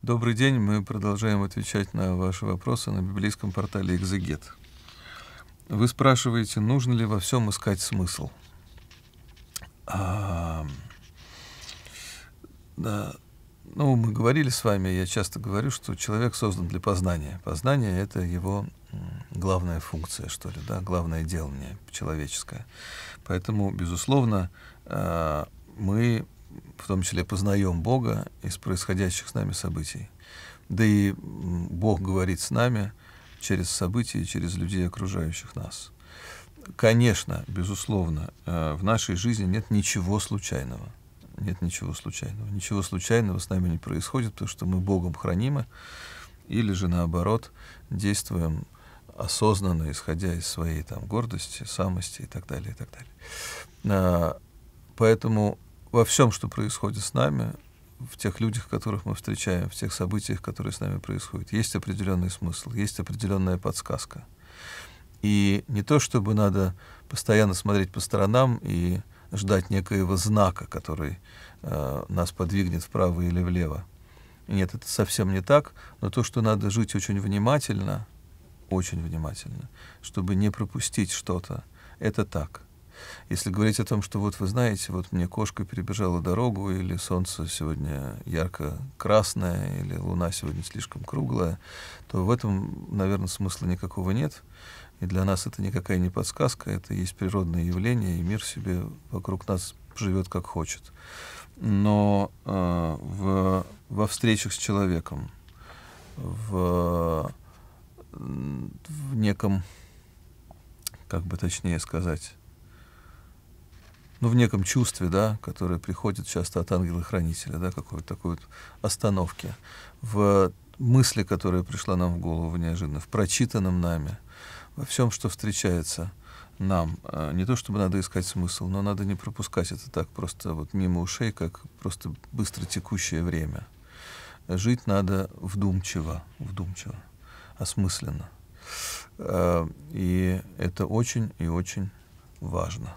Добрый день, мы продолжаем отвечать на ваши вопросы на библейском портале «Экзегет». Вы спрашиваете, нужно ли во всем искать смысл. А, да, ну, мы говорили с вами, я часто говорю, что человек создан для познания. Познание — это его главная функция, что ли, да, главное делание человеческое. Поэтому, безусловно, а, мы в том числе познаем Бога из происходящих с нами событий. Да и Бог говорит с нами через события, через людей, окружающих нас. Конечно, безусловно, э, в нашей жизни нет ничего случайного. Нет ничего случайного. Ничего случайного с нами не происходит, потому что мы Богом хранимы, или же наоборот действуем осознанно, исходя из своей там гордости, самости и так далее, и так далее. А, поэтому во всем, что происходит с нами, в тех людях, которых мы встречаем, в тех событиях, которые с нами происходят, есть определенный смысл, есть определенная подсказка. И не то, чтобы надо постоянно смотреть по сторонам и ждать некоего знака, который э, нас подвигнет вправо или влево. Нет, это совсем не так, но то, что надо жить очень внимательно, очень внимательно, чтобы не пропустить что-то, это так. Если говорить о том, что вот вы знаете, вот мне кошка перебежала дорогу, или солнце сегодня ярко-красное, или луна сегодня слишком круглая, то в этом, наверное, смысла никакого нет. И для нас это никакая не подсказка, это есть природное явление, и мир себе вокруг нас живет как хочет. Но э, в, во встречах с человеком, в, в неком, как бы точнее сказать, ну, в неком чувстве, да, которое приходит часто от ангела-хранителя, да, какой-то такой вот остановки, в мысли, которая пришла нам в голову неожиданно, в прочитанном нами, во всем, что встречается нам. А, не то чтобы надо искать смысл, но надо не пропускать это так просто вот мимо ушей, как просто быстро текущее время. Жить надо вдумчиво, вдумчиво, осмысленно. А, и это очень и очень важно.